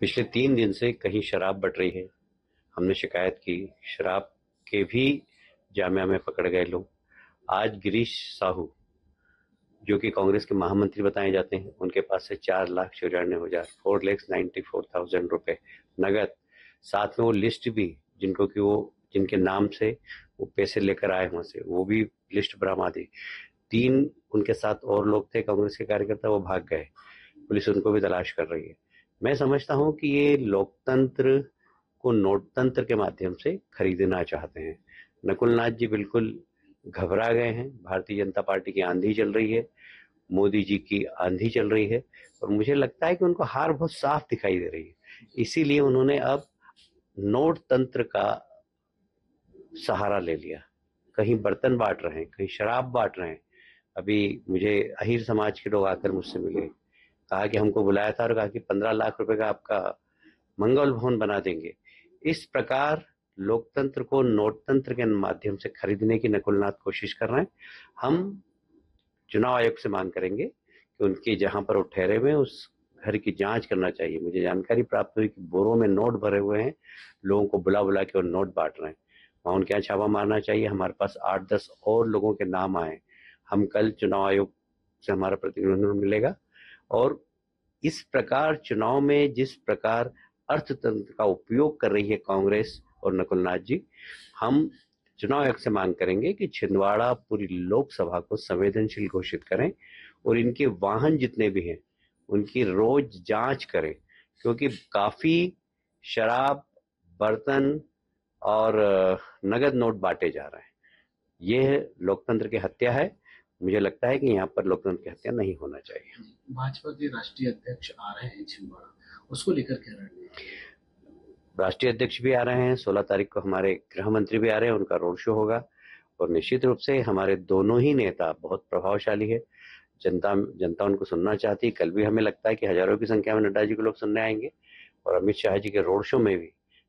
पिछले तीन दिन से कहीं शराब बट रही है हमने शिकायत की शराब के भी जामिया में पकड़ गए लोग आज गिरीश साहू जो कि कांग्रेस के महामंत्री बताए जाते हैं उनके पास से चार लाख चौरानवे हजार four lakhs ninety four thousand रुपये नगद साथ में वो लिस्ट भी जिनको कि वो जिनके नाम से वो पैसे लेकर आए वहाँ से वो भी लिस्ट बरामा दी तीन उनके साथ और लोग थे कांग्रेस के कार्यकर्ता वो भाग गए पुलिस उनको भी तलाश कर रही है मैं समझता हूं कि ये लोकतंत्र को नोटतंत्र के माध्यम से खरीदना चाहते हैं नकुल नाथ जी बिल्कुल घबरा गए हैं भारतीय जनता पार्टी की आंधी चल रही है मोदी जी की आंधी चल रही है और मुझे लगता है कि उनको हार बहुत साफ दिखाई दे रही है इसीलिए उन्होंने अब नोट तंत्र का सहारा ले लिया कहीं बर्तन बांट रहे हैं कहीं शराब बांट रहे हैं अभी मुझे अहिर समाज के लोग आकर मुझसे मिले कहा कि हमको बुलाया था और कहा कि पंद्रह लाख रुपए का आपका मंगल भवन बना देंगे इस प्रकार लोकतंत्र को नोटतंत्र के माध्यम से खरीदने की नकुलनाथ कोशिश कर रहे हैं हम चुनाव आयोग से मांग करेंगे कि उनके जहां पर वो ठहरे हुए उस घर की जांच करना चाहिए मुझे जानकारी प्राप्त हुई कि बोरों में नोट भरे हुए हैं लोगों को बुला बुला के वो नोट बांट रहे हैं वहाँ उनके यहाँ छापा मारना चाहिए हमारे पास आठ दस और लोगों के नाम आए हम कल चुनाव आयोग से हमारा प्रतिनिधि मिलेगा और इस प्रकार चुनाव में जिस प्रकार अर्थतंत्र का उपयोग कर रही है कांग्रेस और नकुलनाथ जी हम चुनाव आयोग से मांग करेंगे कि छिंदवाड़ा पूरी लोकसभा को संवेदनशील घोषित करें और इनके वाहन जितने भी हैं उनकी रोज जांच करें क्योंकि काफी शराब बर्तन और नगद नोट बांटे जा रहे हैं यह लोकतंत्र की हत्या है मुझे लगता है कि यहाँ पर लोकतंत्र की हत्या नहीं होना चाहिए भाजपा के राष्ट्रीय अध्यक्ष आ रहे हैं छिंदवाड़ा उसको लेकर क्या रणनीति राष्ट्रीय अध्यक्ष भी आ रहे हैं सोलह तारीख को हमारे गृह मंत्री भी आ रहे हैं उनका रोड शो होगा और निश्चित रूप से हमारे दोनों ही नेता बहुत प्रभावशाली है जनता जनता उनको सुनना चाहती है कल भी हमें लगता है कि हजारों की संख्या में नड्डा जी को लोग सुनने आएंगे और अमित शाह जी के रोड शो में भी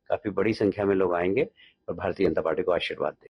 काफी बड़ी संख्या में लोग आएंगे और भारतीय जनता पार्टी को आशीर्वाद देंगे